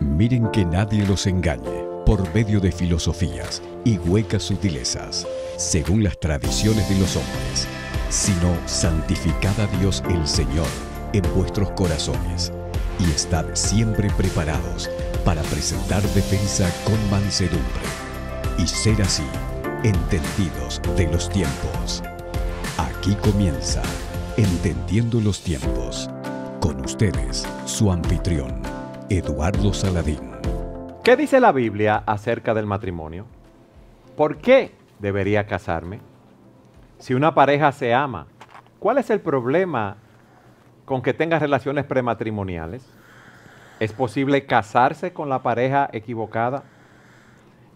Miren que nadie los engañe por medio de filosofías y huecas sutilezas, según las tradiciones de los hombres, sino santificad a Dios el Señor en vuestros corazones y estad siempre preparados para presentar defensa con mansedumbre y ser así entendidos de los tiempos. Aquí comienza Entendiendo los tiempos. Con ustedes, su anfitrión, Eduardo Saladín. ¿Qué dice la Biblia acerca del matrimonio? ¿Por qué debería casarme? Si una pareja se ama, ¿cuál es el problema con que tenga relaciones prematrimoniales? ¿Es posible casarse con la pareja equivocada?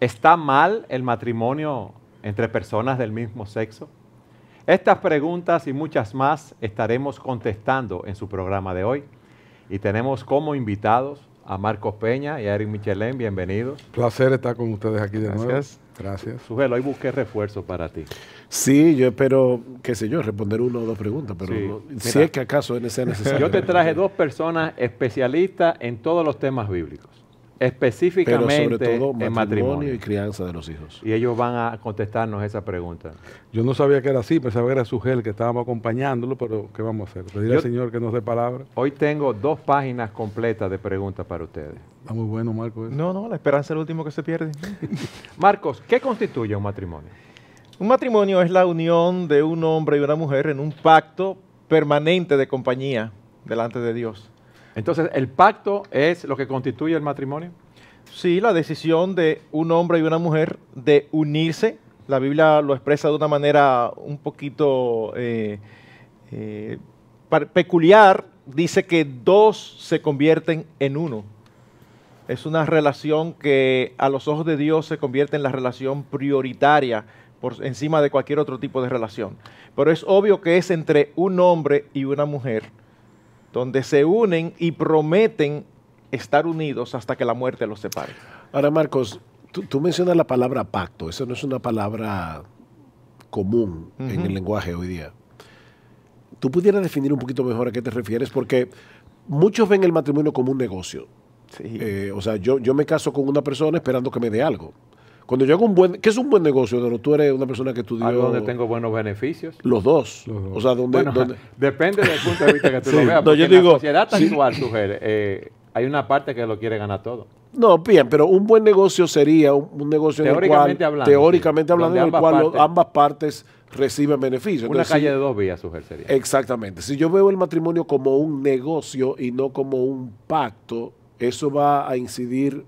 ¿Está mal el matrimonio entre personas del mismo sexo? Estas preguntas y muchas más estaremos contestando en su programa de hoy. Y tenemos como invitados a Marcos Peña y a Eric Michelén, bienvenidos. Placer estar con ustedes aquí de nuevo. Gracias. Sujelo, hoy busqué refuerzo para ti. Sí, yo espero, qué sé yo, responder una o dos preguntas, pero si es que acaso sea necesario. Yo te traje dos personas especialistas en todos los temas bíblicos específicamente en matrimonio y crianza de los hijos. Y ellos van a contestarnos esa pregunta. Yo no sabía que era así, pensaba que era su gel, que estábamos acompañándolo, pero ¿qué vamos a hacer? Pedir al Señor que nos dé palabra. Hoy tengo dos páginas completas de preguntas para ustedes. Está muy bueno, Marcos. No, no, la esperanza es el último que se pierde. Marcos, ¿qué constituye un matrimonio? Un matrimonio es la unión de un hombre y una mujer en un pacto permanente de compañía delante de Dios. Entonces, ¿el pacto es lo que constituye el matrimonio? Sí, la decisión de un hombre y una mujer de unirse. La Biblia lo expresa de una manera un poquito eh, eh, peculiar. Dice que dos se convierten en uno. Es una relación que a los ojos de Dios se convierte en la relación prioritaria por encima de cualquier otro tipo de relación. Pero es obvio que es entre un hombre y una mujer donde se unen y prometen estar unidos hasta que la muerte los separe. Ahora, Marcos, tú, mencionas la palabra pacto. Esa no es una palabra común en el lenguaje hoy día. ¿Tú pudieras definir un poquito mejor a qué te refieres? Porque muchos ven el matrimonio como un negocio. Eh, o sea, yo, yo me caso con una persona esperando que me dé algo. Cuando yo hago un buen... ¿Qué es un buen negocio, Tú eres una persona que estudió... ¿Dónde donde tengo buenos beneficios. Los dos. O sea, donde... Depende del punto de vista que tú lo veas. No, yo digo, la sociedad actual, eh, hay una parte que lo quiere ganar todo. No, bien, pero un buen negocio sería un, negocio en el cual... Hablando, teóricamente hablando. en el cual ambas partes reciben beneficios. Una calle de dos vías, sugero. Exactamente. Si yo veo el matrimonio como un negocio y no como un pacto, eso va a incidir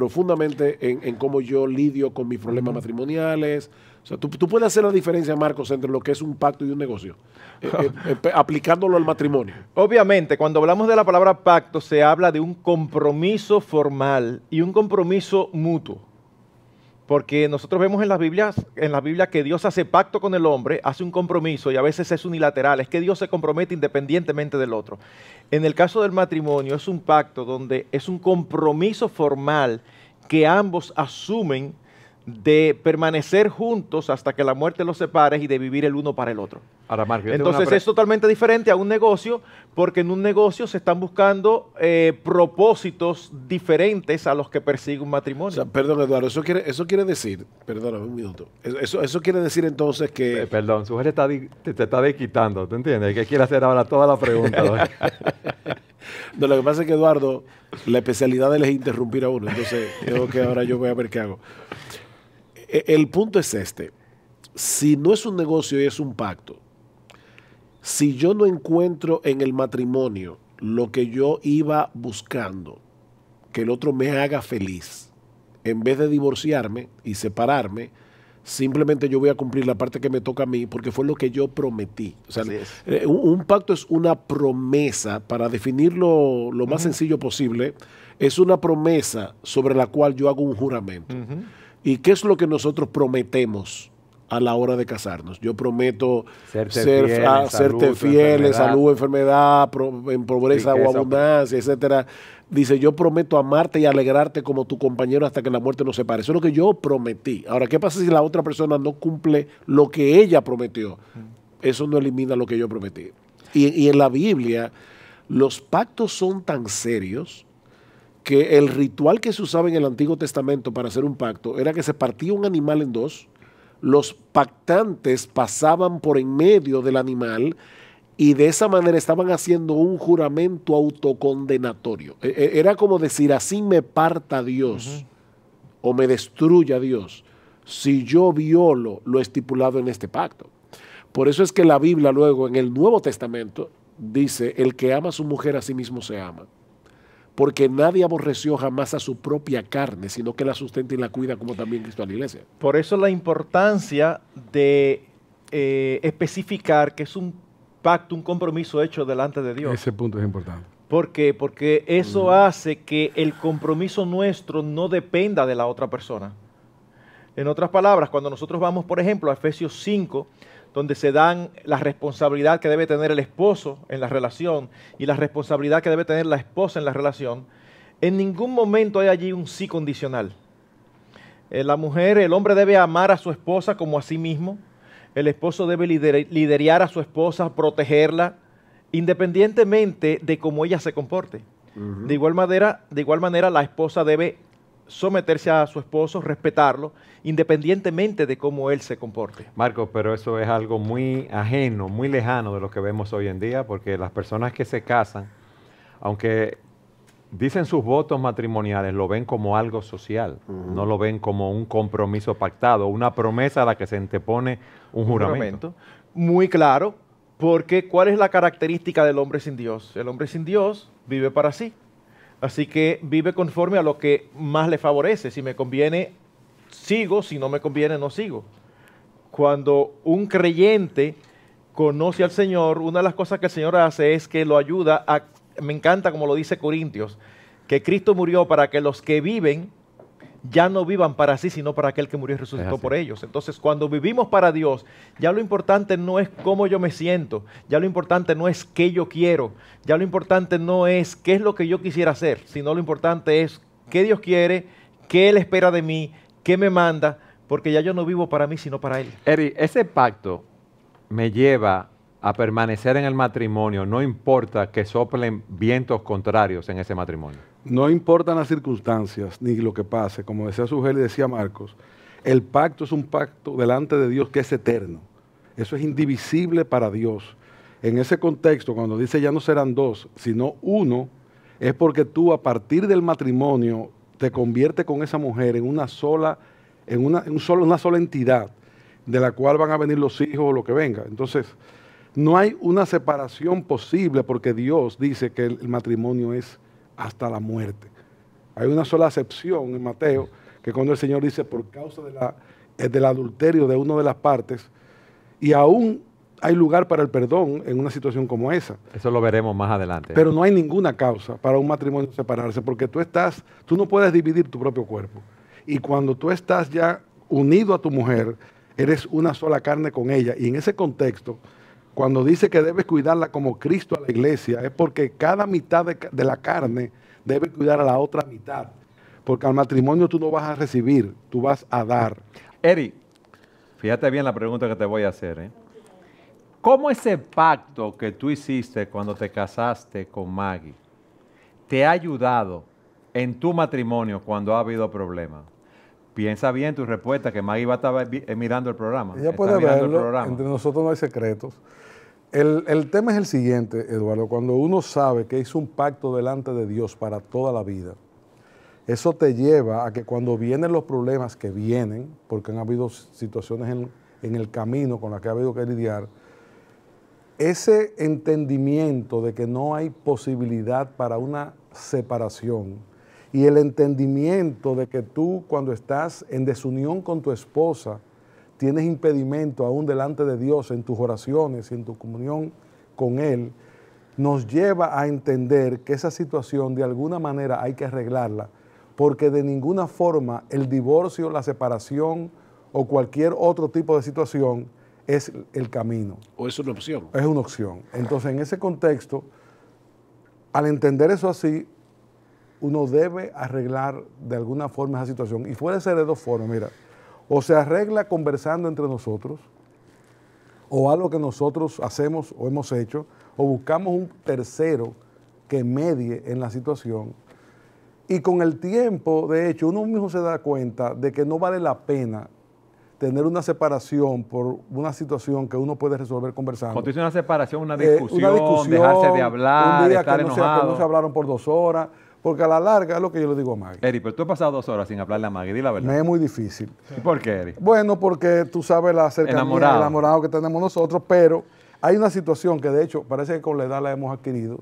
profundamente en, cómo yo lidio con mis problemas matrimoniales. O sea, tú, puedes hacer la diferencia, Marcos, entre lo que es un pacto y un negocio, eh, eh, eh, aplicándolo al matrimonio. Obviamente, cuando hablamos de la palabra pacto, se habla de un compromiso formal y un compromiso mutuo. Porque nosotros vemos en las Biblias, en la Biblia que Dios hace pacto con el hombre, hace un compromiso y a veces es unilateral, es que Dios se compromete independientemente del otro. En el caso del matrimonio es un pacto donde es un compromiso formal que ambos asumen de permanecer juntos hasta que la muerte los separe y de vivir el uno para el otro. Ahora, Entonces es totalmente diferente a un negocio, porque en un negocio se están buscando eh, propósitos diferentes a los que persigue un matrimonio. perdón, Eduardo, eso quiere, eso quiere decir, perdón, un minuto, eso, eso quiere decir entonces que... Eh, perdón, su está te, está desquitando, ¿te entiendes? Que quiere hacer ahora toda la pregunta. lo que pasa es que Eduardo, la especialidad de es interrumpir a uno. Entonces, creo que ahora yo voy a ver qué hago. Eh, el punto es este. Si no es un negocio y es un pacto, si yo no encuentro en el matrimonio lo que yo iba buscando, que el otro me haga feliz, en vez de divorciarme y separarme, simplemente yo voy a cumplir la parte que me toca a mí porque fue lo que yo prometí. Eh, un, pacto es una promesa, para definirlo lo más sencillo posible, es una promesa sobre la cual yo hago un juramento. ¿Y qué es lo que nosotros prometemos? a la hora de casarnos. Yo prometo serte ser, fiel, salud, enfermedad, en pobreza o abundancia, pues. etcétera. Dice, yo prometo amarte y alegrarte como tu compañero hasta que la muerte nos separe. Eso es lo que yo prometí. Ahora, ¿qué pasa si la otra persona no cumple lo que ella prometió? Mm. Eso no elimina lo que yo prometí. y en la Biblia, los pactos son tan serios que el ritual que se usaba en el Antiguo Testamento para hacer un pacto era que se partía un animal en dos, los pactantes pasaban por en medio del animal y de esa manera estaban haciendo un juramento autocondenatorio. E, e, era como decir, así me parta Dios o me destruya Dios si yo violo lo estipulado en este pacto. Por eso es que la Biblia luego en el Nuevo Testamento dice, el que ama a su mujer a sí mismo se ama porque nadie aborreció jamás a su propia carne, sino que la sustenta y la cuida como también Cristo a la iglesia. Por eso la importancia de eh, especificar que es un pacto, un compromiso hecho delante de Dios. Ese punto es importante. ¿Por qué? Porque eso hace que el compromiso nuestro no dependa de la otra persona. En otras palabras, cuando nosotros vamos, por ejemplo, a Efesios 5, donde se dan la responsabilidad que debe tener el esposo en la relación y la responsabilidad que debe tener la esposa en la relación, en ningún momento hay allí un sí condicional. Eh, la mujer, el hombre debe amar a su esposa como a sí mismo, el esposo debe liderar a su esposa, protegerla, independientemente de cómo ella se comporte. de, igual manera, de igual manera, la esposa debe someterse a su esposo, respetarlo, independientemente de cómo él se comporte. Marcos, pero eso es algo muy ajeno, muy lejano de lo que vemos hoy en día, porque las personas que se casan, aunque dicen sus votos matrimoniales, lo ven como algo social, no lo ven como un compromiso pactado, una promesa a la que se antepone Un juramento. Muy claro, porque ¿cuál es la característica del hombre sin Dios? El hombre sin Dios vive para sí. Así que vive conforme a lo que más le favorece. Si me conviene, sigo, si no me conviene, no sigo. Cuando un creyente conoce al Señor, una de las cosas que el Señor hace es que lo ayuda a, me encanta como lo dice Corintios, que Cristo murió para que los que viven ya no vivan para sí, sino para aquel que murió y resucitó por ellos. Entonces, cuando vivimos para Dios, ya lo importante no es cómo yo me siento, ya lo importante no es qué yo quiero, ya lo importante no es qué es lo que yo quisiera hacer, sino lo importante es qué Dios quiere, qué Él espera de mí, qué me manda, porque ya yo no vivo para mí, sino para Él. Eri, ese pacto me lleva a permanecer en el matrimonio, no importa que soplen vientos contrarios en ese matrimonio. No importan las circunstancias ni lo que pase, como decía Sugel y decía Marcos, el pacto es un pacto delante de Dios que es eterno. Eso es indivisible para Dios. En ese contexto, cuando dice ya no serán dos, sino uno, es porque tú a partir del matrimonio te conviertes con esa mujer en una sola, en una, en una sola entidad de la cual van a venir los hijos o lo que venga. Entonces, no hay una separación posible porque Dios dice que el matrimonio es hasta la muerte. Hay una sola excepción en Mateo, que cuando el Señor dice, por causa de la, del adulterio de una de las partes, y aún hay lugar para el perdón en una situación como esa. Eso lo veremos más adelante. Pero no hay ninguna causa para un matrimonio separarse, porque tú estás, tú no puedes dividir tu propio cuerpo. Y cuando tú estás ya unido a tu mujer, eres una sola carne con ella. Y en ese contexto, cuando dice que debes cuidarla como Cristo a la iglesia, es porque cada mitad de, la carne debe cuidar a la otra mitad. Porque al matrimonio tú no vas a recibir, tú vas a dar. Eri, fíjate bien la pregunta que te voy a hacer. ¿eh? ¿Cómo ese pacto que tú hiciste cuando te casaste con Maggie te ha ayudado en tu matrimonio cuando ha habido problemas? Piensa bien tu respuesta, que Maggie va a estar eh, mirando el programa. Ella puede verlo, entre nosotros no hay secretos. El, tema es el siguiente, Eduardo, cuando uno sabe que hizo un pacto delante de Dios para toda la vida, eso te lleva a que cuando vienen los problemas que vienen, porque han habido situaciones en, en el camino con las que ha habido que lidiar, ese entendimiento de que no hay posibilidad para una separación, y el entendimiento de que tú cuando estás en desunión con tu esposa, tienes impedimento aún delante de Dios en tus oraciones y en tu comunión con Él, nos lleva a entender que esa situación de alguna manera hay que arreglarla, porque de ninguna forma el divorcio, la separación o cualquier otro tipo de situación es el camino. O es una opción. Es una opción. Entonces, en ese contexto, al entender eso así, uno debe arreglar de alguna forma esa situación. Y puede ser de dos formas, mira. O se arregla conversando entre nosotros, o algo que nosotros hacemos o hemos hecho, o buscamos un tercero que medie en la situación. Y con el tiempo, de hecho, uno mismo se da cuenta de que no vale la pena tener una separación por una situación que uno puede resolver conversando. Cuando dice una separación, una eh, discusión, dejarse de hablar, un que no se hablaron por dos horas, porque a la larga es lo que yo le digo a Maggie. Eri, pero tú has pasado dos horas sin hablarle a Maggie, di la verdad. Me es muy difícil. ¿Y por qué, Eri? Bueno, porque tú sabes la cercanía, enamorado. enamorado que tenemos nosotros, pero hay una situación que de hecho parece que con la edad la hemos adquirido,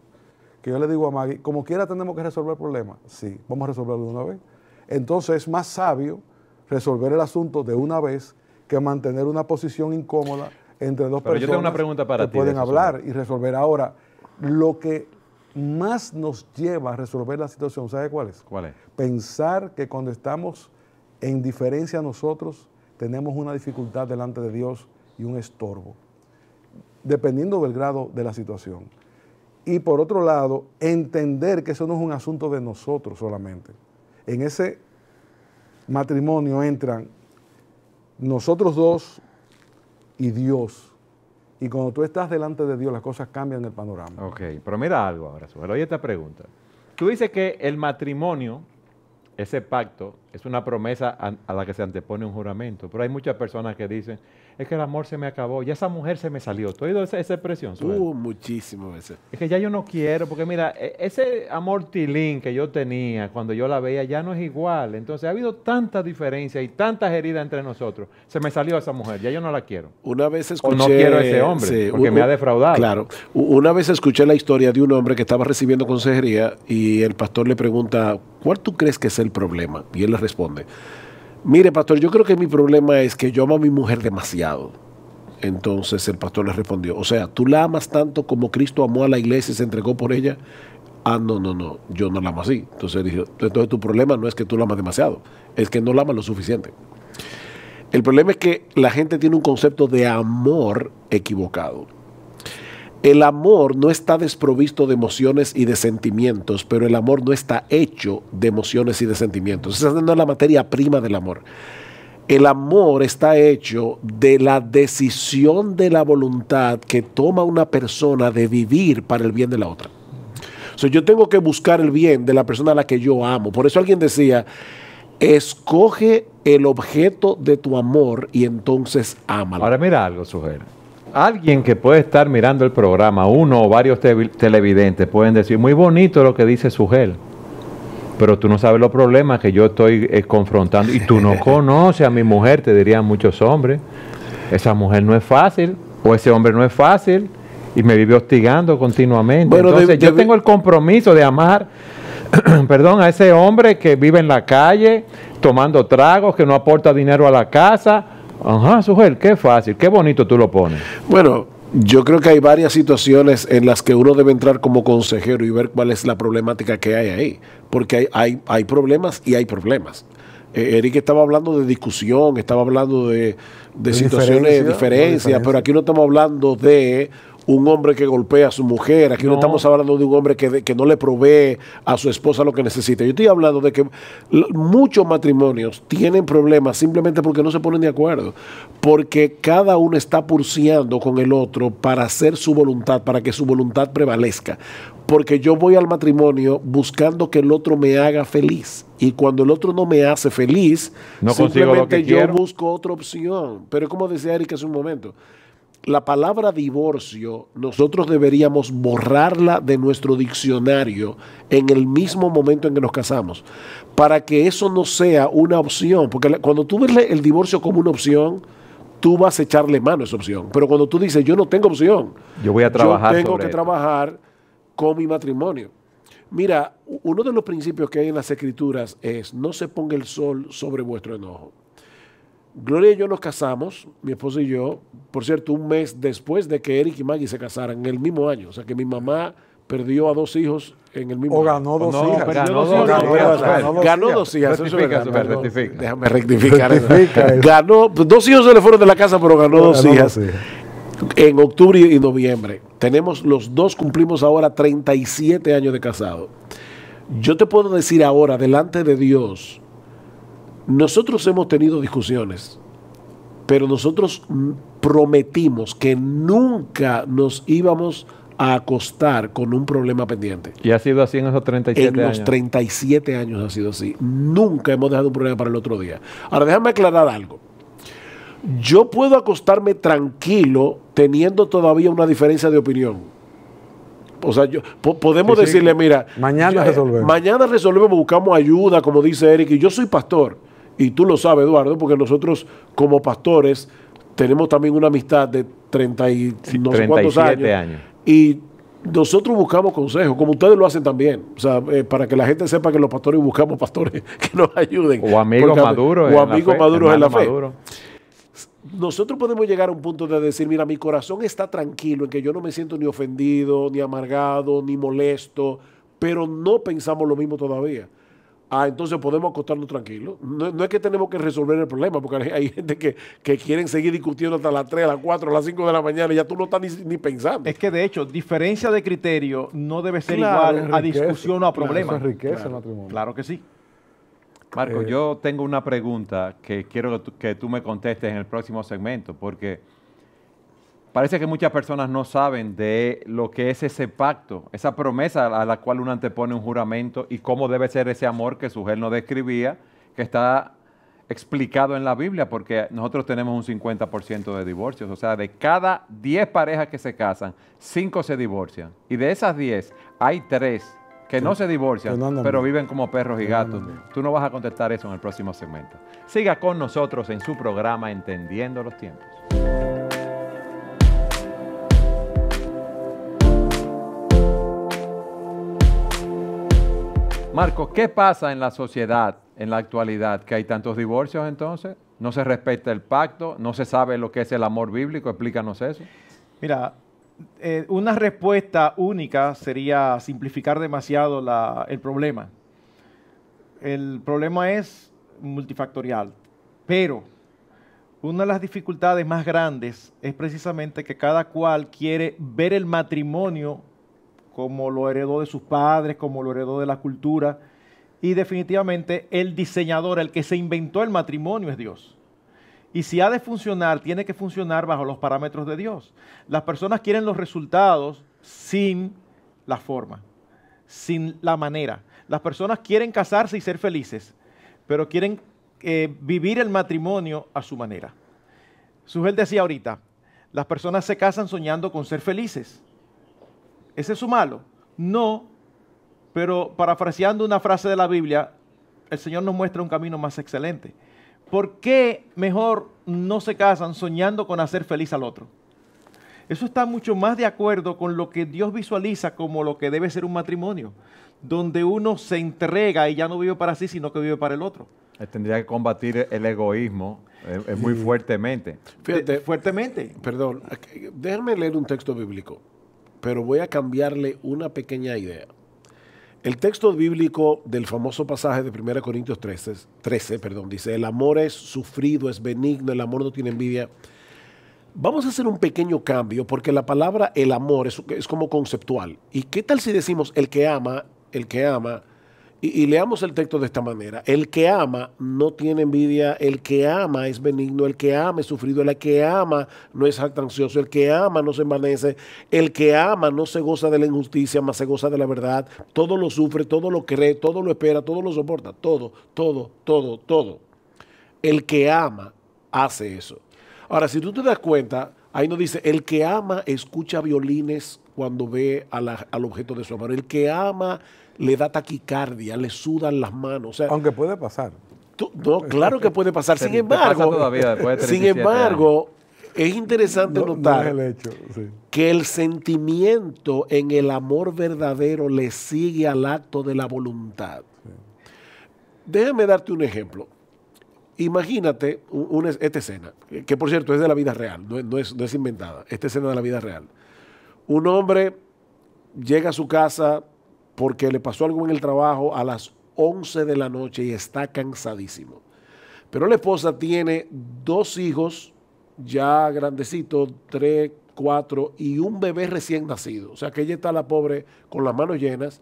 que yo le digo a Maggie, como quiera tenemos que resolver el problema. Sí, vamos a resolverlo de una vez. Entonces es más sabio resolver el asunto de una vez que mantener una posición incómoda entre dos pero personas yo tengo una pregunta para que ti pueden hablar y resolver ahora lo que más nos lleva a resolver la situación, ¿sabe cuál es? ¿Cuál es? Pensar que cuando estamos en diferencia a nosotros, tenemos una dificultad delante de Dios y un estorbo, dependiendo del grado de la situación. Y por otro lado, entender que eso no es un asunto de nosotros solamente. En ese matrimonio entran nosotros dos y Dios y cuando tú estás delante de Dios, las cosas cambian el panorama. Ok, pero mira algo ahora, Oye esta pregunta. Tú dices que el matrimonio, ese pacto, es una promesa a, la que se antepone un juramento. Pero hay muchas personas que dicen, es que el amor se me acabó, ya esa mujer se me salió. ¿Tú has oído esa, expresión? Uh, muchísimas veces. Es que ya yo no quiero, porque mira, e, ese amor tilín que yo tenía cuando yo la veía ya no es igual. Entonces ha habido tanta diferencia y tantas heridas entre nosotros. Se me salió esa mujer, ya yo no la quiero. Una vez escuché... O no quiero a ese hombre, porque me ha defraudado. Claro. Una vez escuché la historia de un hombre que estaba recibiendo consejería y el pastor le pregunta, ¿cuál tú crees que es el problema? Y él responde, mire pastor, yo creo que mi problema es que yo amo a mi mujer demasiado. Entonces el pastor le respondió, o sea, tú la amas tanto como Cristo amó a la iglesia y se entregó por ella. Ah, no, no, no, yo no la amo así. Entonces dijo, entonces tu problema no es que tú la amas demasiado, es que no la amas lo suficiente. El problema es que la gente tiene un concepto de amor equivocado. El amor no está desprovisto de emociones y de sentimientos, pero el amor no está hecho de emociones y de sentimientos. Esa no es la materia prima del amor. El amor está hecho de la decisión de la voluntad que toma una persona de vivir para el bien de la otra. So, yo tengo que buscar el bien de la persona a la que yo amo. Por eso alguien decía, escoge el objeto de tu amor y entonces ámalo. Ahora mira algo, sujeto alguien que puede estar mirando el programa, uno o varios televidentes, pueden decir, muy bonito lo que dice gel, pero tú no sabes los problemas que yo estoy eh, confrontando y tú no conoces a mi mujer, te dirían muchos hombres, esa mujer no es fácil o ese hombre no es fácil y me vive hostigando continuamente. Entonces yo tengo el compromiso de amar. perdón, a ese hombre que vive en la calle tomando tragos, que no aporta dinero a la casa, Ajá, Sujel, qué fácil, qué bonito tú lo pones. Bueno, yo creo que hay varias situaciones en las que uno debe entrar como consejero y ver cuál es la problemática que hay ahí, porque hay, hay, problemas y hay problemas. Eh, Eric estaba hablando de discusión, estaba hablando de, situaciones de diferencias, diferencia. pero aquí no estamos hablando de un hombre que golpea a su mujer, aquí no, estamos hablando de un hombre que, no le provee a su esposa lo que necesita. Yo estoy hablando de que muchos matrimonios tienen problemas simplemente porque no se ponen de acuerdo, porque cada uno está purseando con el otro para hacer su voluntad, para que su voluntad prevalezca. Porque yo voy al matrimonio buscando que el otro me haga feliz. Y cuando el otro no me hace feliz, simplemente yo busco otra opción. Pero como decía Erika hace un momento, la palabra divorcio nosotros deberíamos borrarla de nuestro diccionario en el mismo momento en que nos casamos, para que eso no sea una opción, porque cuando tú ves el divorcio como una opción, tú vas a echarle mano a esa opción, pero cuando tú dices, yo no tengo opción, yo voy a trabajar. tengo que trabajar con mi matrimonio. Mira, uno de los principios que hay en las escrituras es, no se ponga el sol sobre vuestro enojo. Gloria y yo nos casamos, mi esposo y yo, por cierto, un mes después de que Eric y Maggie se casaran, en el mismo año. O sea que mi mamá perdió a dos hijos en el mismo año. o ganó dos hijas ganó dos hijas déjame rectificar ganó pues, dos hijos se le fueron de la casa pero ganó, dos, hijas. en octubre y noviembre tenemos los dos cumplimos ahora 37 años de casado yo te puedo decir ahora delante de Dios nosotros hemos tenido discusiones, pero nosotros prometimos que nunca nos íbamos a acostar con un problema pendiente. Y ha sido así en esos 37 años. En los 37 años. ha sido así. Nunca hemos dejado un problema para el otro día. Ahora déjame aclarar algo. Yo puedo acostarme tranquilo teniendo todavía una diferencia de opinión. O sea, yo, podemos decirle, mira, mañana eh, resolvemos. Mañana resolvemos, buscamos ayuda, como dice Eric, y yo soy pastor y tú lo sabes, Eduardo, porque nosotros como pastores tenemos también una amistad de 30 y no sé cuántos años, Y nosotros buscamos consejos, como ustedes lo hacen también, o sea, eh, para que la gente sepa que los pastores buscamos pastores que nos ayuden. O amigos maduros. O amigos maduros en la fe. Nosotros podemos llegar a un punto de decir, mira, mi corazón está tranquilo, en que yo no me siento ni ofendido, ni amargado, ni molesto, pero no pensamos lo mismo todavía ah, entonces podemos acostarnos tranquilos. No, es que tenemos que resolver el problema, porque hay, gente que, que, quieren seguir discutiendo hasta las 3, las 4, las 5 de la mañana y ya tú no estás ni, pensando. Es que de hecho, diferencia de criterio no debe ser igual a discusión o a problema. Claro, que sí. Marco, eh, yo tengo una pregunta que quiero que tú me contestes en el próximo segmento, porque Parece que muchas personas no saben de lo que es ese pacto, esa promesa a la cual uno antepone un juramento y cómo debe ser ese amor que su Sujel no describía, que está explicado en la Biblia, porque nosotros tenemos un 50% de divorcios. O sea, de cada 10 parejas que se casan, 5 se divorcian. Y de esas 10, hay 3 que no se divorcian, pero viven como perros y gatos. Tú no vas a contestar eso en el próximo segmento. Siga con nosotros en su programa Entendiendo los Tiempos. Marco, ¿qué pasa en la sociedad en la actualidad? ¿Que hay tantos divorcios entonces? ¿No se respeta el pacto? ¿No se sabe lo que es el amor bíblico? Explícanos eso. Mira, eh, una respuesta única sería simplificar demasiado el problema. El problema es multifactorial, pero una de las dificultades más grandes es precisamente que cada cual quiere ver el matrimonio como lo heredó de sus padres, como lo heredó de la cultura. Y definitivamente el diseñador, el que se inventó el matrimonio es Dios. Y si ha de funcionar, tiene que funcionar bajo los parámetros de Dios. Las personas quieren los resultados sin la forma, sin la manera. Las personas quieren casarse y ser felices, pero quieren eh, vivir el matrimonio a su manera. Sugel decía ahorita, las personas se casan soñando con ser felices ¿Ese es su malo? No, pero parafraseando una frase de la Biblia, el Señor nos muestra un camino más excelente. ¿Por qué mejor no se casan soñando con hacer feliz al otro? Eso está mucho más de acuerdo con lo que Dios visualiza como lo que debe ser un matrimonio, donde uno se entrega y ya no vive para sí, sino que vive para el otro. Tendría que combatir el egoísmo eh, eh, muy fuertemente. Eh, fuertemente. Perdón, déjame leer un texto bíblico pero voy a cambiarle una pequeña idea. El texto bíblico del famoso pasaje de 1 Corintios 13, 13 perdón, dice, el amor es sufrido, es benigno, el amor no tiene envidia. Vamos a hacer un pequeño cambio porque la palabra el amor es, es como conceptual. ¿Y qué tal si decimos el que ama, el que ama y, leamos el texto de esta manera. El que ama no tiene envidia, el que ama es benigno, el que ama es sufrido, el que ama no es ansioso. el que ama no se envanece, el que ama no se goza de la injusticia, más se goza de la verdad. Todo lo sufre, todo lo cree, todo lo espera, todo lo soporta, todo, todo, todo, todo. El que ama hace eso. Ahora, si tú te das cuenta, ahí nos dice, el que ama escucha violines cuando ve al objeto de su amor. El que ama le da taquicardia, le sudan las manos. Aunque puede pasar. no, claro que puede pasar. Sin embargo, sin embargo, es interesante notar que el sentimiento en el amor verdadero le sigue al acto de la voluntad. Déjame darte un ejemplo. Imagínate esta escena, que por cierto es de la vida real, no, es, no es inventada, esta escena de la vida real. Un hombre llega a su casa, porque le pasó algo en el trabajo a las 11 de la noche y está cansadísimo. Pero la esposa tiene dos hijos ya grandecitos, tres, cuatro, y un bebé recién nacido. O sea que ella está la pobre con las manos llenas.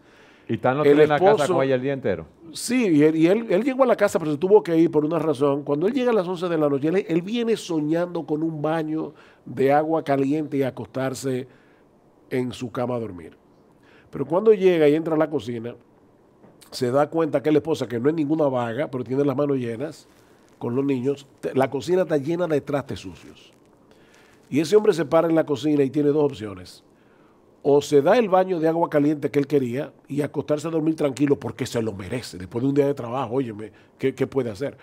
¿Y están el en la casa con ella el día entero? Sí, y, él, llegó a la casa, pero se tuvo que ir por una razón. Cuando él llega a las 11 de la noche, él viene soñando con un baño de agua caliente y acostarse en su cama a dormir. Pero cuando llega y entra a la cocina, se da cuenta que la esposa, que no es ninguna vaga, pero tiene las manos llenas con los niños, la cocina está llena de trastes sucios. Y ese hombre se para en la cocina y tiene dos opciones. O se da el baño de agua caliente que él quería y acostarse a dormir tranquilo porque se lo merece. Después de un día de trabajo, óyeme, ¿qué, qué puede hacer?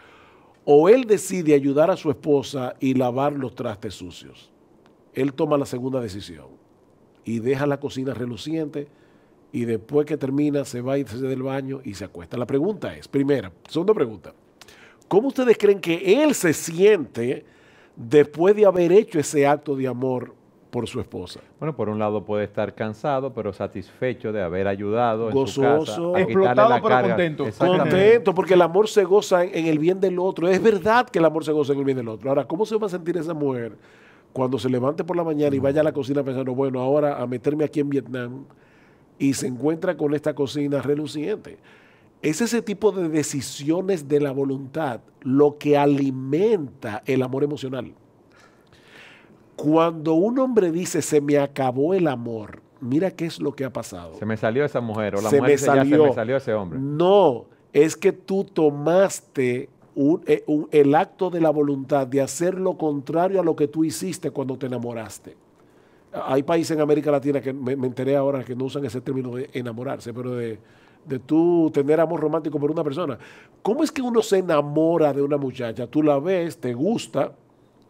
O él decide ayudar a su esposa y lavar los trastes sucios. Él toma la segunda decisión y deja la cocina reluciente y después que termina se va y se del baño y se acuesta. La pregunta es, primera, segunda pregunta, ¿cómo ustedes creen que él se siente después de haber hecho ese acto de amor por su esposa? Bueno, por un lado puede estar cansado, pero satisfecho de haber ayudado gozoso, en su casa, explotado, la pero contento. Contento, porque el amor se goza en el bien del otro. Es verdad que el amor se goza en el bien del otro. Ahora, ¿cómo se va a sentir esa mujer cuando se levante por la mañana y vaya a la cocina pensando, bueno, ahora a meterme aquí en Vietnam? y se encuentra con esta cocina reluciente. Es ese tipo de decisiones de la voluntad lo que alimenta el amor emocional. Cuando un hombre dice, se me acabó el amor, mira qué es lo que ha pasado. Se me salió esa mujer o la se mujer salió. se me salió ese hombre. No, es que tú tomaste eh, el acto de la voluntad de hacer lo contrario a lo que tú hiciste cuando te enamoraste. Hay países en América Latina que me, enteré ahora que no usan ese término de enamorarse, pero de, de tú tener amor romántico por una persona. ¿Cómo es que uno se enamora de una muchacha? Tú la ves, te gusta,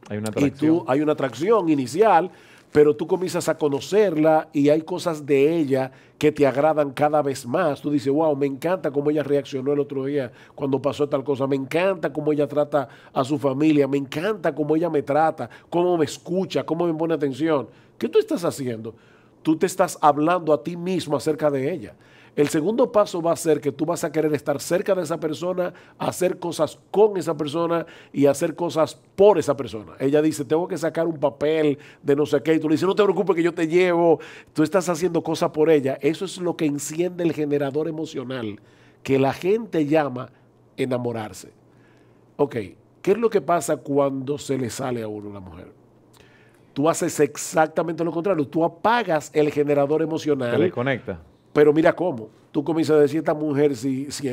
hay una y hay una atracción inicial, pero tú comienzas a conocerla y hay cosas de ella que te agradan cada vez más. Tú dices, wow, me encanta cómo ella reaccionó el otro día cuando pasó tal cosa, me encanta cómo ella trata a su familia, me encanta cómo ella me trata, cómo me escucha, cómo me pone atención. ¿Qué tú estás haciendo? Tú te estás hablando a ti mismo acerca de ella. El segundo paso va a ser que tú vas a querer estar cerca de esa persona, hacer cosas con esa persona y hacer cosas por esa persona. Ella dice, tengo que sacar un papel de no sé qué. Y tú le dices, no te preocupes que yo te llevo. Tú estás haciendo cosas por ella. Eso es lo que enciende el generador emocional que la gente llama enamorarse. Ok, ¿qué es lo que pasa cuando se le sale a uno la mujer? Tú haces exactamente lo contrario. Tú apagas el generador emocional. Te desconecta. Pero mira cómo. Tú comienzas a decir, esta mujer si, si,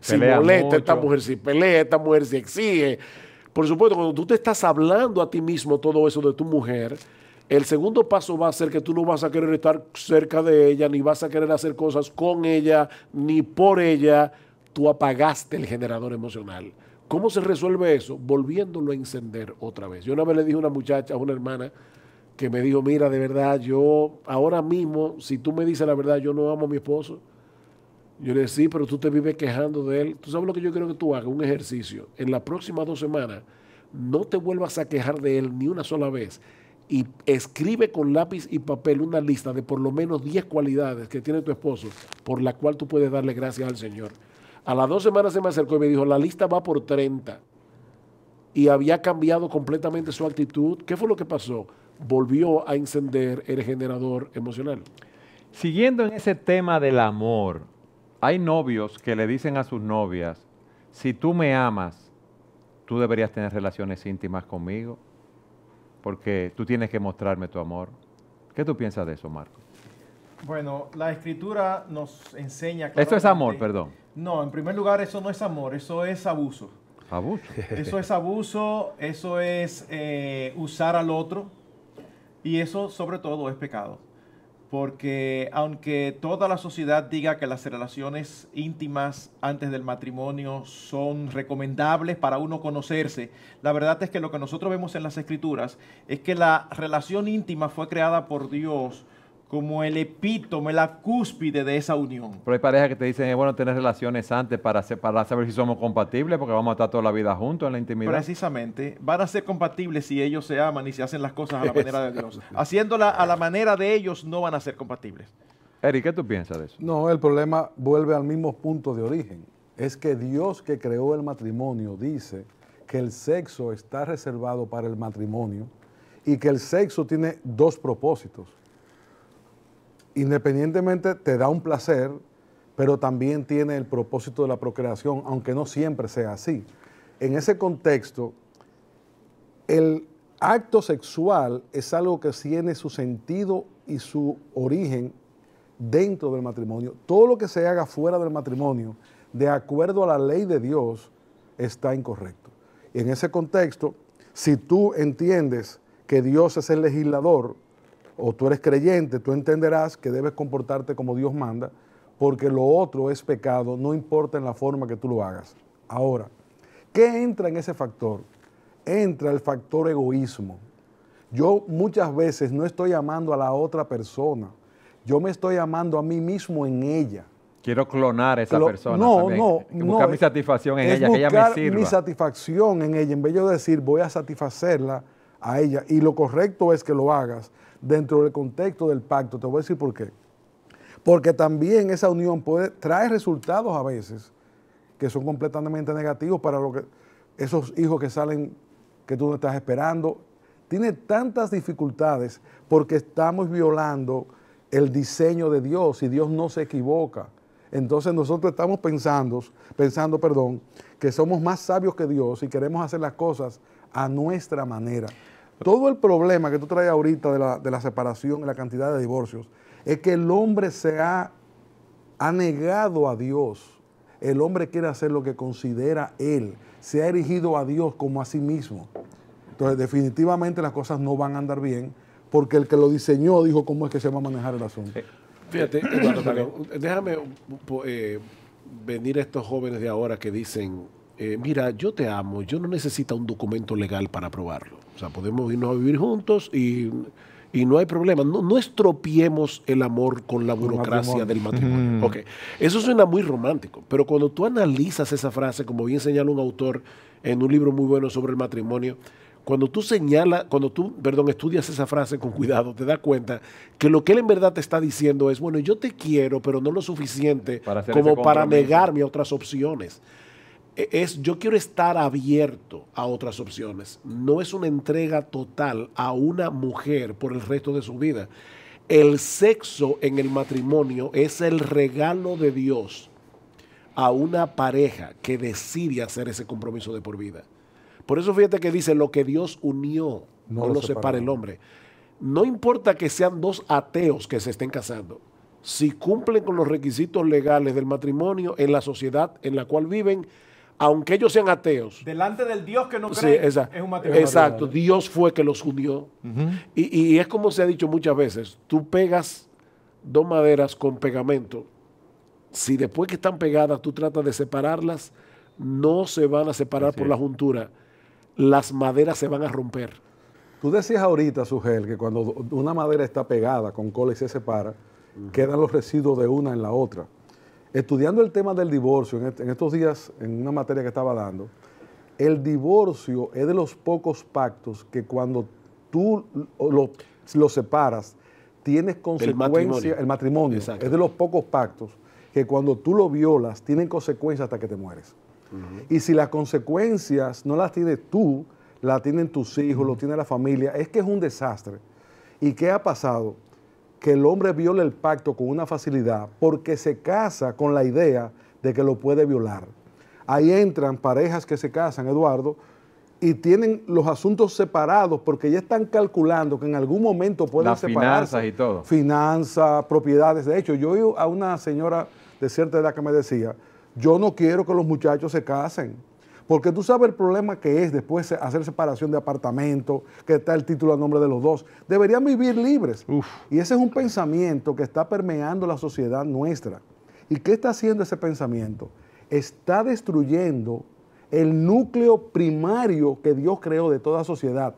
si, molesta, esta mujer si pelea, esta mujer si exige. Por supuesto, cuando tú te estás hablando a ti mismo todo eso de tu mujer, el segundo paso va a ser que tú no vas a querer estar cerca de ella, ni vas a querer hacer cosas con ella, ni por ella. Tú apagaste el generador emocional. ¿Cómo se resuelve eso? Volviéndolo a encender otra vez. Yo una vez le dije a una muchacha, a una hermana, que me dijo, mira, de verdad, yo ahora mismo, si tú me dices la verdad, yo no amo a mi esposo. Yo le dije, sí, pero tú te vives quejando de él. Tú sabes lo que yo quiero que tú hagas, un ejercicio. En las próximas dos semanas, no te vuelvas a quejar de él ni una sola vez. Y escribe con lápiz y papel una lista de por lo menos 10 cualidades que tiene tu esposo por la cual tú puedes darle gracias al Señor. A las dos semanas se me acercó y me dijo, la lista va por 30. Y había cambiado completamente su actitud. ¿Qué fue lo que pasó? Volvió a encender el generador emocional. Siguiendo en ese tema del amor, hay novios que le dicen a sus novias, si tú me amas, tú deberías tener relaciones íntimas conmigo, porque tú tienes que mostrarme tu amor. ¿Qué tú piensas de eso, Marco? Bueno, la escritura nos enseña... Esto es amor, perdón. No, en primer lugar, eso no es amor, eso es abuso. Abuso. Eso es abuso, eso es eh, usar al otro y eso sobre todo es pecado. Porque aunque toda la sociedad diga que las relaciones íntimas antes del matrimonio son recomendables para uno conocerse, la verdad es que lo que nosotros vemos en las escrituras es que la relación íntima fue creada por Dios como el epítome, la cúspide de esa unión. Pero hay parejas que te dicen, es eh, bueno tener relaciones antes para, saber si somos compatibles, porque vamos a estar toda la vida juntos en la intimidad. Precisamente, van a ser compatibles si ellos se aman y si hacen las cosas a la manera de Dios. Haciéndola a la manera de ellos no van a ser compatibles. Eric, ¿qué tú piensas de eso? No, el problema vuelve al mismo punto de origen. Es que Dios que creó el matrimonio dice que el sexo está reservado para el matrimonio y que el sexo tiene dos propósitos independientemente te da un placer, pero también tiene el propósito de la procreación, aunque no siempre sea así. En ese contexto, el acto sexual es algo que tiene su sentido y su origen dentro del matrimonio. Todo lo que se haga fuera del matrimonio, de acuerdo a la ley de Dios, está incorrecto. Y en ese contexto, si tú entiendes que Dios es el legislador, o tú eres creyente, tú entenderás que debes comportarte como Dios manda, porque lo otro es pecado, no importa en la forma que tú lo hagas. Ahora, ¿qué entra en ese factor? Entra el factor egoísmo. Yo muchas veces no estoy amando a la otra persona, yo me estoy amando a mí mismo en ella. Quiero clonar a esa persona. No, no, buscar mi satisfacción en ella, que ella me sirva. Mi satisfacción en ella, en vez de decir voy a satisfacerla a ella, y lo correcto es que lo hagas, dentro del contexto del pacto. Te voy a decir por qué. Porque también esa unión puede traer resultados a veces que son completamente negativos para lo que, esos hijos que salen que tú no estás esperando. Tiene tantas dificultades porque estamos violando el diseño de Dios y Dios no se equivoca. Entonces nosotros estamos pensando, pensando, perdón, que somos más sabios que Dios y queremos hacer las cosas a nuestra manera. Todo el problema que tú traes ahorita de la, separación y la cantidad de divorcios es que el hombre se ha, ha negado a Dios. El hombre quiere hacer lo que considera él. Se ha erigido a Dios como a sí mismo. Entonces, definitivamente las cosas no van a andar bien porque el que lo diseñó dijo cómo es que se va a manejar el asunto. fíjate, déjame eh, venir a estos jóvenes de ahora que dicen, eh, mira, yo te amo, yo no necesito un documento legal para probarlo sea, podemos irnos a vivir juntos y, no hay problema. No, no, estropiemos el amor con la burocracia del matrimonio. Eso suena muy romántico, pero cuando tú analizas esa frase, como bien señala un autor en un libro muy bueno sobre el matrimonio, cuando tú señala, cuando tú, perdón, estudias esa frase con cuidado, te das cuenta que lo que él en verdad te está diciendo es, bueno, yo te quiero, pero no lo suficiente como para negarme a otras opciones. E-, es yo quiero estar abierto a otras opciones. No es una entrega total a una mujer por el resto de su vida. El sexo en el matrimonio es el regalo de Dios a una pareja que decide hacer ese compromiso de por vida. Por eso fíjate que dice, lo que Dios unió no, lo, lo separa el hombre. No importa que sean dos ateos que se estén casando si cumplen con los requisitos legales del matrimonio en la sociedad en la cual viven, aunque ellos sean ateos. Delante del Dios que no cree, es un Exacto, Dios fue que los unió. y, es como se ha dicho muchas veces, tú pegas dos maderas con pegamento. Si después que están pegadas tú tratas de separarlas, no se van a separar por la juntura. Las maderas se van a romper. Tú decías ahorita, Sugel, que cuando una madera está pegada con cola y se separa, quedan los residuos de una en la otra. Estudiando el tema del divorcio, en, estos días, en una materia que estaba dando, el divorcio es de los pocos pactos que cuando tú lo, separas, tienes consecuencias. El matrimonio, es de los pocos pactos que cuando tú lo violas, tienen consecuencias hasta que te mueres. Y si las consecuencias no las tienes tú, las tienen tus hijos, lo tiene la familia, es que es un desastre. ¿Y qué ha pasado? que el hombre viole el pacto con una facilidad porque se casa con la idea de que lo puede violar. Ahí entran parejas que se casan, Eduardo, y tienen los asuntos separados porque ya están calculando que en algún momento pueden separarse. Finanzas y todo. Finanzas, propiedades. De hecho, yo oí a una señora de cierta edad que me decía, yo no quiero que los muchachos se casen porque tú sabes el problema que es después hacer separación de apartamento, que está el título a nombre de los dos. Deberían vivir libres. Y ese es un pensamiento que está permeando la sociedad nuestra. ¿Y qué está haciendo ese pensamiento? Está destruyendo el núcleo primario que Dios creó de toda sociedad.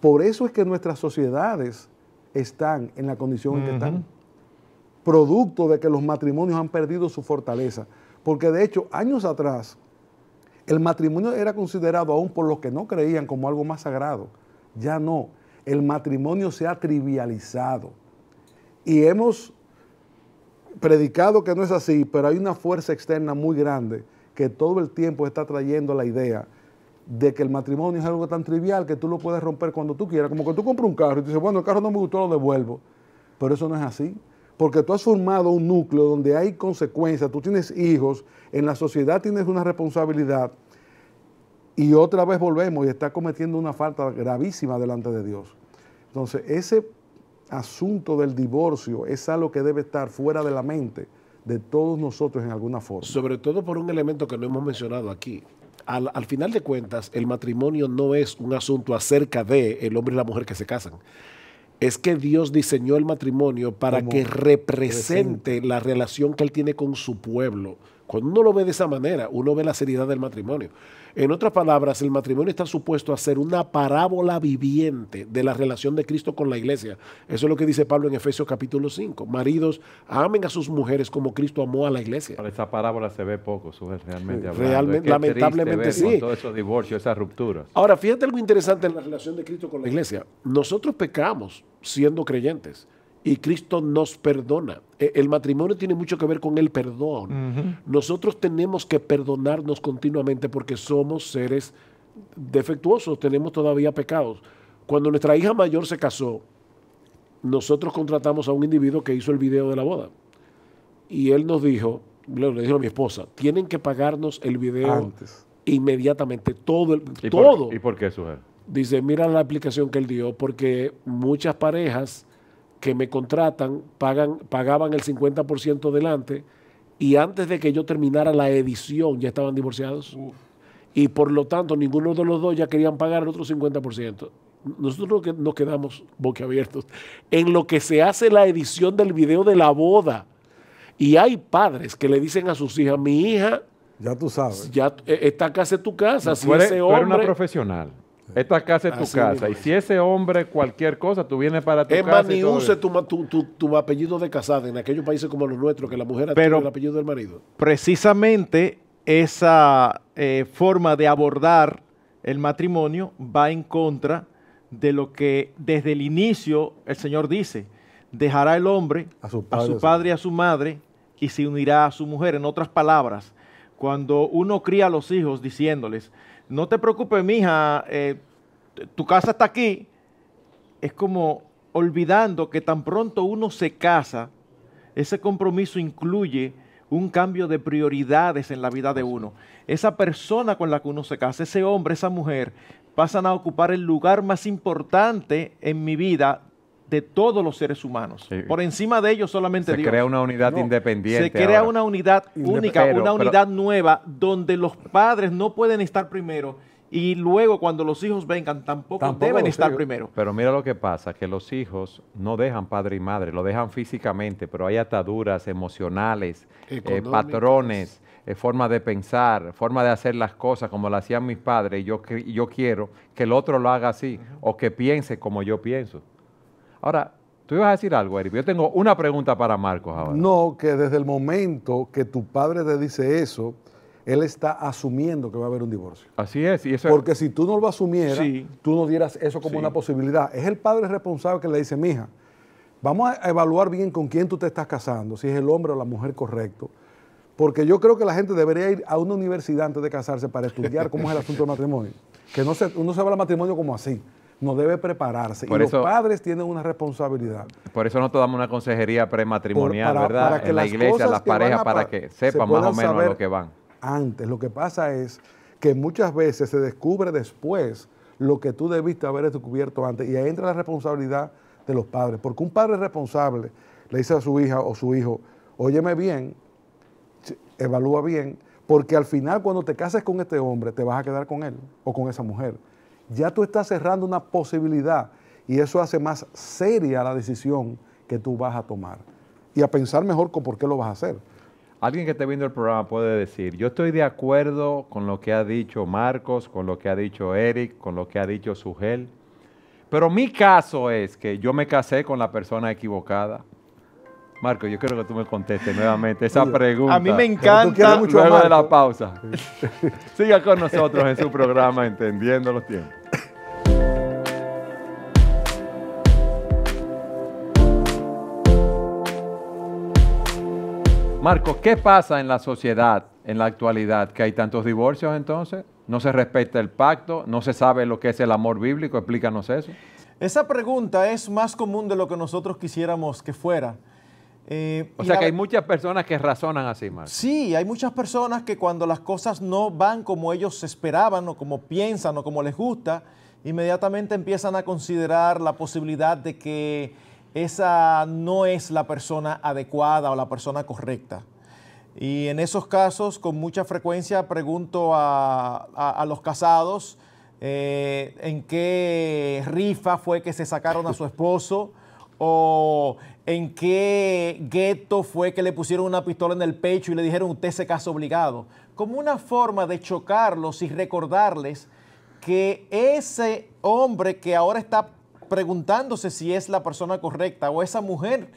Por eso es que nuestras sociedades están en la condición en que están. Producto de que los matrimonios han perdido su fortaleza. Porque de hecho, años atrás, el matrimonio era considerado aún por los que no creían como algo más sagrado. Ya no. El matrimonio se ha trivializado. Y hemos predicado que no es así, pero hay una fuerza externa muy grande que todo el tiempo está trayendo la idea de que el matrimonio es algo tan trivial que tú lo puedes romper cuando tú quieras. Como que tú compras un carro y dices, bueno, el carro no me gustó, lo devuelvo. Pero eso no es así porque tú has formado un núcleo donde hay consecuencias, tú tienes hijos, en la sociedad tienes una responsabilidad y otra vez volvemos y está cometiendo una falta gravísima delante de Dios. Entonces, ese asunto del divorcio es algo que debe estar fuera de la mente de todos nosotros en alguna forma. Sobre todo por un elemento que no hemos mencionado aquí. Al, al final de cuentas, el matrimonio no es un asunto acerca de el hombre y la mujer que se casan es que Dios diseñó el matrimonio para que represente la relación que Él tiene con su pueblo cuando uno lo ve de esa manera, uno ve la seriedad del matrimonio. En otras palabras, el matrimonio está supuesto a ser una parábola viviente de la relación de Cristo con la iglesia. Eso es lo que dice Pablo en Efesios capítulo 5. Maridos, amen a sus mujeres como Cristo amó a la iglesia. Pero esa parábola se ve poco, sube realmente Realmente, lamentablemente sí. todo esos esas rupturas. Ahora, fíjate algo interesante en la relación de Cristo con la iglesia. Nosotros pecamos siendo creyentes y Cristo nos perdona. E, el matrimonio tiene mucho que ver con el perdón. Nosotros tenemos que perdonarnos continuamente porque somos seres defectuosos, tenemos todavía pecados. Cuando nuestra hija mayor se casó, nosotros contratamos a un individuo que hizo el video de la boda. Y él nos dijo, le dijo a mi esposa, tienen que pagarnos el video inmediatamente, todo. todo. ¿Y por qué, su Dice, mira la aplicación que él dio, porque muchas parejas que me contratan pagan, pagaban el 50% delante y antes de que yo terminara la edición ya estaban divorciados. Y por lo tanto, ninguno de los dos ya querían pagar el otro 50%. Nosotros nos quedamos boquiabiertos. En lo que se hace la edición del video de la boda, y hay padres que le dicen a sus hijas, mi hija... Ya tú sabes. Ya eh, está casi tu casa. No, si una profesional. Esta casa es tu casa. Y si ese hombre, cualquier cosa, tú vienes para tu es casa. ni use tu, tu, apellido de casada en aquellos países como los nuestros, que la mujer Pero tiene el apellido del marido. Precisamente esa eh, forma de abordar el matrimonio va en contra de lo que desde el inicio el Señor dice. Dejará el hombre a su padre y a su madre y se unirá a su mujer. En otras palabras, cuando uno cría a los hijos diciéndoles, no te preocupes, mija, eh, tu casa está aquí. Es como olvidando que tan pronto uno se casa, ese compromiso incluye un cambio de prioridades en la vida de uno. Esa persona con la que uno se casa, ese hombre, esa mujer, pasan a ocupar el lugar más importante en mi vida de todos los seres humanos. Por encima de ellos solamente se Se crea una unidad independiente. Se crea una unidad única, una unidad nueva, donde los padres no pueden estar primero y luego cuando los hijos vengan tampoco, deben estar primero. Pero mira lo que pasa, que los hijos no dejan padre y madre, lo dejan físicamente, pero hay ataduras emocionales, eh, patrones, eh, formas de pensar, formas de hacer las cosas como lo hacían mis padres y yo, yo quiero que el otro lo haga así o que piense como yo pienso. Ahora, tú ibas a decir algo, Eric. Yo tengo una pregunta para Marcos ahora. No, que desde el momento que tu padre te dice eso, él está asumiendo que va a haber un divorcio. Así es. Y eso Porque si tú no lo asumieras, tú no dieras eso como una posibilidad. Es el padre responsable que le dice, mija, vamos a evaluar bien con quién tú te estás casando, si es el hombre o la mujer correcto. Porque yo creo que la gente debería ir a una universidad antes de casarse para estudiar cómo es el asunto del matrimonio. Que no se, uno se va al matrimonio como así no debe prepararse. y los padres tienen una responsabilidad. Por eso nosotros damos una consejería prematrimonial, ¿verdad? que en la iglesia, las parejas, para que sepan más o menos lo que van. Antes, lo que pasa es que muchas veces se descubre después lo que tú debiste haber descubierto antes. Y ahí entra la responsabilidad de los padres. Porque un padre responsable le dice a su hija o su hijo, óyeme bien, evalúa bien, porque al final cuando te cases con este hombre, te vas a quedar con él o con esa mujer ya tú estás cerrando una posibilidad y eso hace más seria la decisión que tú vas a tomar y a pensar mejor con por qué lo vas a hacer. Alguien que esté viendo el programa puede decir, yo estoy de acuerdo con lo que ha dicho Marcos, con lo que ha dicho Eric, con lo que ha dicho Sugel, pero mi caso es que yo me casé con la persona equivocada. Marco, yo quiero que tú me contestes nuevamente esa pregunta. A mí me encanta. Mucho luego de la pausa. Siga con nosotros en su programa Entendiendo los Tiempos. Marco, ¿qué pasa en la sociedad en la actualidad? ¿Que hay tantos divorcios entonces? ¿No se respeta el pacto? ¿No se sabe lo que es el amor bíblico? Explícanos eso. Esa pregunta es más común de lo que nosotros quisiéramos que fuera. Eh, o sea que hay muchas personas que razonan así, Marco. Sí, hay muchas personas que cuando las cosas no van como ellos esperaban o como piensan o como les gusta, inmediatamente empiezan a considerar la posibilidad de que esa no es la persona adecuada o la persona correcta. Y en esos casos, con mucha frecuencia, pregunto a, los casados eh, en qué rifa fue que se sacaron a su esposo o en qué gueto fue que le pusieron una pistola en el pecho y le dijeron usted se casa obligado. Como una forma de chocarlos y recordarles que ese hombre que ahora está preguntándose si es la persona correcta o esa mujer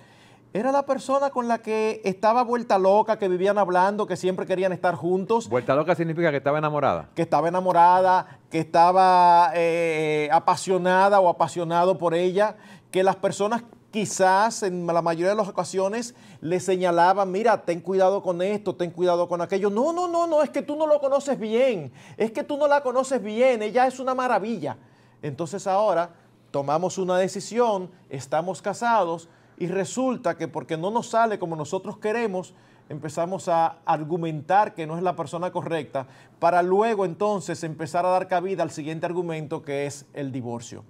era la persona con la que estaba vuelta loca, que vivían hablando, que siempre querían estar juntos. Vuelta loca significa que estaba enamorada. Que estaba enamorada, que estaba eh, apasionada o apasionado por ella, que las personas quizás en la mayoría de las ocasiones le señalaban, mira, ten cuidado con esto, ten cuidado con aquello. No, no, no, no, es que tú no lo conoces bien, es que tú no la conoces bien, ella es una maravilla. Entonces ahora tomamos una decisión, estamos casados y resulta que porque no nos sale como nosotros queremos, empezamos a argumentar que no es la persona correcta para luego entonces empezar a dar cabida al siguiente argumento que es el divorcio.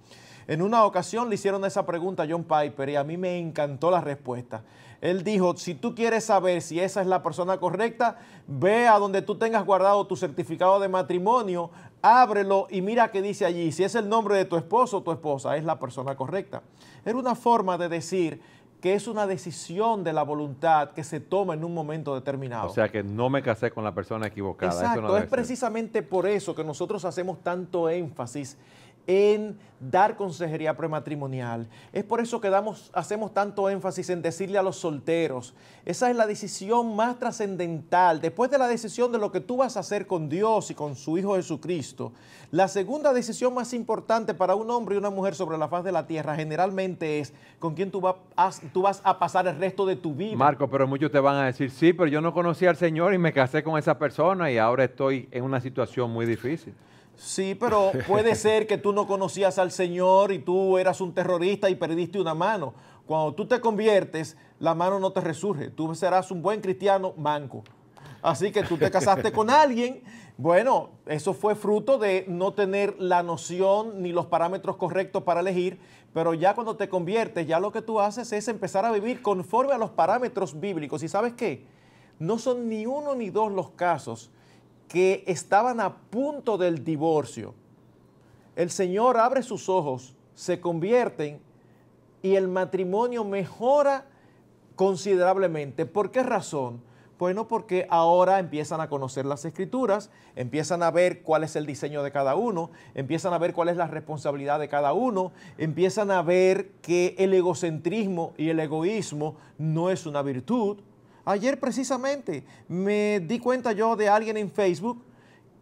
En una ocasión le hicieron esa pregunta a John Piper y a mí me encantó la respuesta. Él dijo, si tú quieres saber si esa es la persona correcta, ve a donde tú tengas guardado tu certificado de matrimonio, ábrelo y mira qué dice allí. Si es el nombre de tu esposo o tu esposa, es la persona correcta. Era una forma de decir que es una decisión de la voluntad que se toma en un momento determinado. O sea que no me casé con la persona equivocada. Exacto, es precisamente por eso que nosotros hacemos tanto énfasis en dar consejería prematrimonial. Es por eso que damos, hacemos tanto énfasis en decirle a los solteros, esa es la decisión más trascendental. Después de la decisión de lo que tú vas a hacer con Dios y con su Hijo Jesucristo, la segunda decisión más importante para un hombre y una mujer sobre la faz de la tierra generalmente es con quién tú, tú vas a pasar el resto de tu vida. Marco, pero muchos te van a decir, sí, pero yo no conocí al Señor y me casé con esa persona y ahora estoy en una situación muy difícil. Sí, pero puede ser que tú no conocías al Señor y tú eras un terrorista y perdiste una mano. Cuando tú te conviertes, la mano no te resurge. Tú serás un buen cristiano manco. Así que tú te casaste con alguien. Bueno, eso fue fruto de no tener la noción ni los parámetros correctos para elegir, pero ya cuando te conviertes, ya lo que tú haces es empezar a vivir conforme a los parámetros bíblicos. ¿Y sabes qué? No son ni uno ni dos los casos que estaban a punto del divorcio, el Señor abre sus ojos, se convierten y el matrimonio mejora considerablemente. ¿Por qué razón? Bueno, porque ahora empiezan a conocer las escrituras, empiezan a ver cuál es el diseño de cada uno, empiezan a ver cuál es la responsabilidad de cada uno, empiezan a ver que el egocentrismo y el egoísmo no es una virtud, Ayer precisamente me di cuenta yo de alguien en Facebook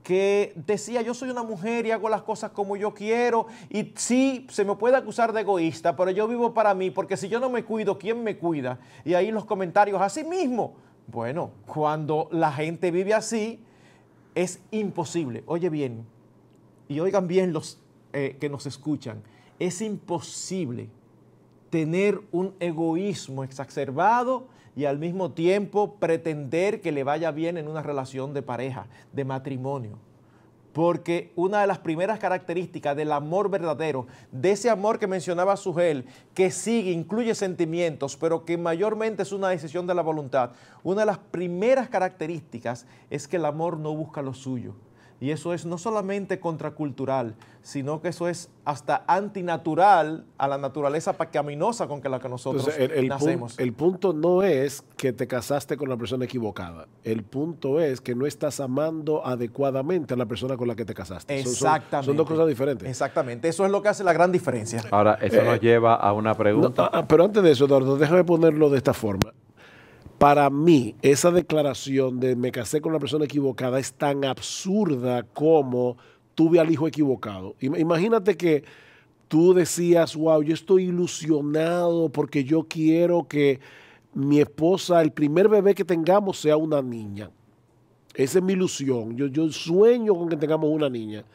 que decía yo soy una mujer y hago las cosas como yo quiero y sí, se me puede acusar de egoísta, pero yo vivo para mí, porque si yo no me cuido, ¿quién me cuida? Y ahí los comentarios, así mismo. Bueno, cuando la gente vive así, es imposible. Oye bien, y oigan bien los eh, que nos escuchan, es imposible tener un egoísmo exacerbado y al mismo tiempo pretender que le vaya bien en una relación de pareja, de matrimonio. Porque una de las primeras características del amor verdadero, de ese amor que mencionaba Sujel, que sigue, incluye sentimientos, pero que mayormente es una decisión de la voluntad, una de las primeras características es que el amor no busca lo suyo, y eso es no solamente contracultural, sino que eso es hasta antinatural a la naturaleza pecaminosa con que la que nosotros nacemos. el punto no es que te casaste con la persona equivocada. El punto es que no estás amando adecuadamente a la persona con la que te casaste. Exactamente. Son, dos cosas diferentes. Exactamente. Eso es lo que hace la gran diferencia. Ahora, eso nos eh, lleva a una pregunta. Ah, ah, pero antes de eso, Eduardo, déjame ponerlo de esta forma. Para mí, esa declaración de me casé con una persona equivocada es tan absurda como tuve al hijo equivocado. Imagínate que tú decías, wow, yo estoy ilusionado porque yo quiero que mi esposa, el primer bebé que tengamos sea una niña. Esa es mi ilusión. Yo, yo sueño con que tengamos una niña.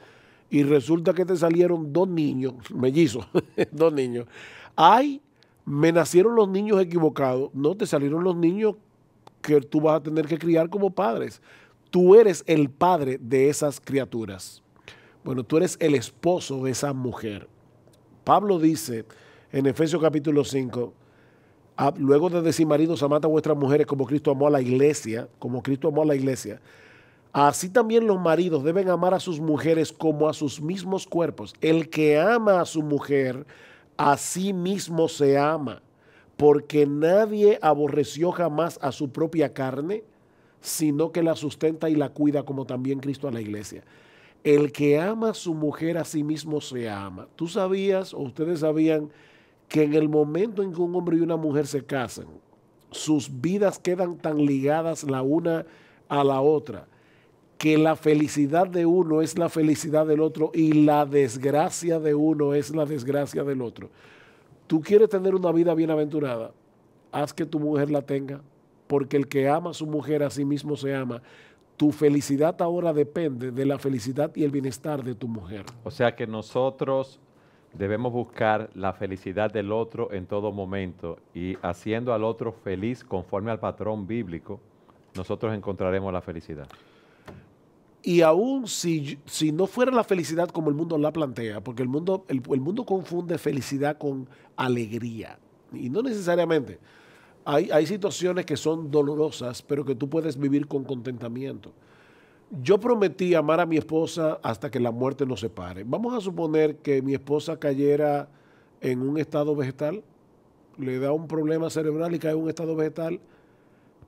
Y resulta que te salieron dos niños, mellizos, dos niños. Hay me nacieron los niños equivocados, no te salieron los niños que tú vas a tener que criar como padres. Tú eres el padre de esas criaturas. Bueno, tú eres el esposo de esa mujer. Pablo dice en Efesios capítulo 5, ah, luego de decir maridos, amad a vuestras mujeres como Cristo amó a la iglesia, como Cristo amó a la iglesia, Así también los maridos deben amar a sus mujeres como a sus mismos cuerpos. El que ama a su mujer a sí mismo se ama, porque nadie aborreció jamás a su propia carne, sino que la sustenta y la cuida como también Cristo a la iglesia. El que ama a su mujer a sí mismo se ama. ¿Tú sabías o ustedes sabían que en el momento en que un hombre y una mujer se casan, sus vidas quedan tan ligadas la una a la otra? que la felicidad de uno es la felicidad del otro y la desgracia de uno es la desgracia del otro. Tú quieres tener una vida bienaventurada, haz que tu mujer la tenga, porque el que ama a su mujer a sí mismo se ama. Tu felicidad ahora depende de la felicidad y el bienestar de tu mujer. O sea que nosotros debemos buscar la felicidad del otro en todo momento y haciendo al otro feliz conforme al patrón bíblico, nosotros encontraremos la felicidad. Y aún si, si no fuera la felicidad como el mundo la plantea, porque el mundo, mundo confunde felicidad con alegría. Y no necesariamente. Hay, hay, situaciones que son dolorosas, pero que tú puedes vivir con contentamiento. Yo prometí amar a mi esposa hasta que la muerte nos separe. Vamos a suponer que mi esposa cayera en un estado vegetal, le da un problema cerebral y cae en un estado vegetal,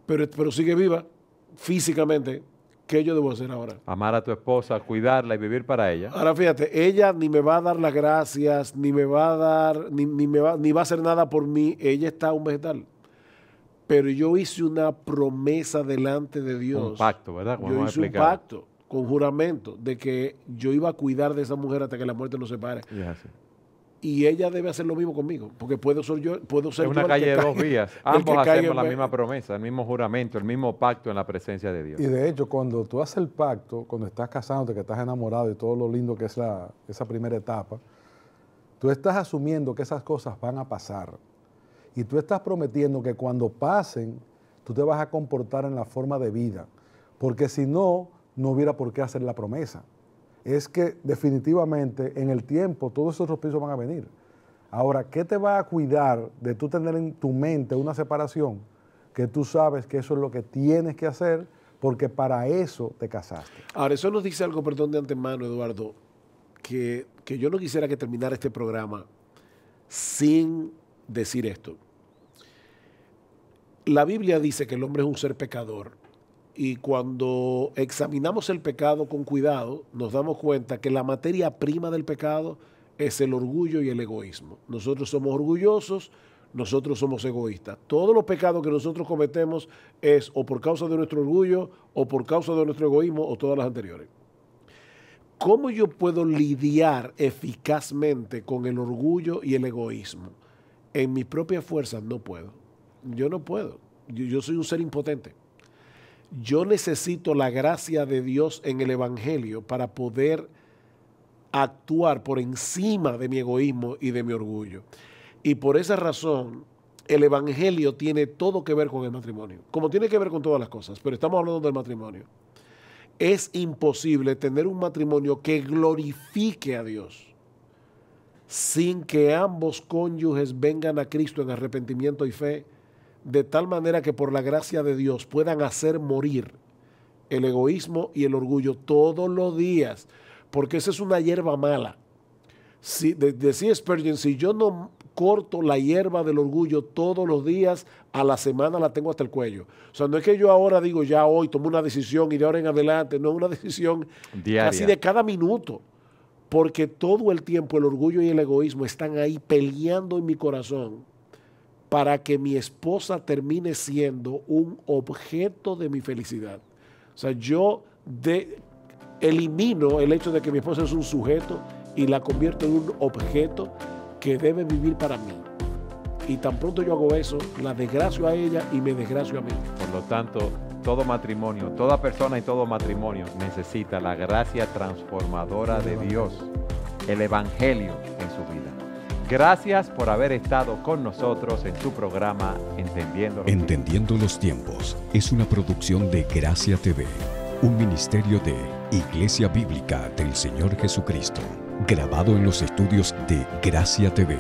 pero, pero sigue viva físicamente, ¿Qué yo debo hacer ahora? Amar a tu esposa, cuidarla y vivir para ella. Ahora fíjate, ella ni me va a dar las gracias, ni me va a dar, ni, me va, ni va a hacer nada por mí. Ella está un vegetal. Pero yo hice una promesa delante de Dios. Un pacto, ¿verdad? yo hice un pacto con juramento de que yo iba a cuidar de esa mujer hasta que la muerte nos separe y ella debe hacer lo mismo conmigo, porque puedo ser yo, puedo ser es una calle de dos vías. Ambos hacemos la misma promesa, el mismo juramento, el mismo pacto en la presencia de Dios. Y de hecho, cuando tú haces el pacto, cuando estás casándote, que estás enamorado y todo lo lindo que es esa primera etapa, tú estás asumiendo que esas cosas van a pasar. Y tú estás prometiendo que cuando pasen, tú te vas a comportar en la forma de vida. Porque si no, no hubiera por qué hacer la promesa es que definitivamente en el tiempo todos esos pisos van a venir. Ahora, ¿qué te va a cuidar de tú tener en tu mente una separación que tú sabes que eso es lo que tienes que hacer porque para eso te casaste? Ahora, eso nos dice algo, perdón de antemano, Eduardo, que, que yo no quisiera que terminara este programa sin decir esto. La Biblia dice que el hombre es un ser pecador y cuando examinamos el pecado con cuidado, nos damos cuenta que la materia prima del pecado es el orgullo y el egoísmo. Nosotros somos orgullosos, nosotros somos egoístas. Todos los pecados que nosotros cometemos es o por causa de nuestro orgullo o por causa de nuestro egoísmo o todas las anteriores. ¿Cómo yo puedo lidiar eficazmente con el orgullo y el egoísmo? En mis propias fuerzas no puedo. Yo no puedo. Yo, yo soy un ser impotente. Yo necesito la gracia de Dios en el Evangelio para poder actuar por encima de mi egoísmo y de mi orgullo. Y por esa razón, el Evangelio tiene todo que ver con el matrimonio, como tiene que ver con todas las cosas, pero estamos hablando del matrimonio. Es imposible tener un matrimonio que glorifique a Dios sin que ambos cónyuges vengan a Cristo en arrepentimiento y fe de tal manera que por la gracia de Dios puedan hacer morir el egoísmo y el orgullo todos los días, porque esa es una hierba mala. Si, decía Spurgeon, si yo no corto la hierba del orgullo todos los días, a la semana la tengo hasta el cuello. O sea, no es que yo ahora digo, ya hoy tomo una decisión y de ahora en adelante, no, una decisión Diaria. casi de cada minuto, porque todo el tiempo el orgullo y el egoísmo están ahí peleando en mi corazón para que mi esposa termine siendo un objeto de mi felicidad. O sea, yo elimino el hecho de que mi esposa es un sujeto y la convierto en un objeto que debe vivir para mí. Y tan pronto yo hago eso, la desgracio a ella y me desgracio a mí. Por lo tanto, todo matrimonio, toda persona y todo matrimonio necesita la gracia transformadora de Dios, el Evangelio en su vida. Gracias por haber estado con nosotros en tu programa Entendiendo los, Entendiendo los tiempos es una producción de Gracia TV, un ministerio de Iglesia Bíblica del Señor Jesucristo, grabado en los estudios de Gracia TV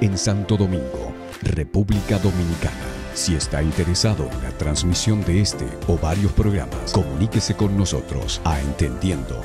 en Santo Domingo, República Dominicana. Si está interesado en la transmisión de este o varios programas, comuníquese con nosotros a entendiendo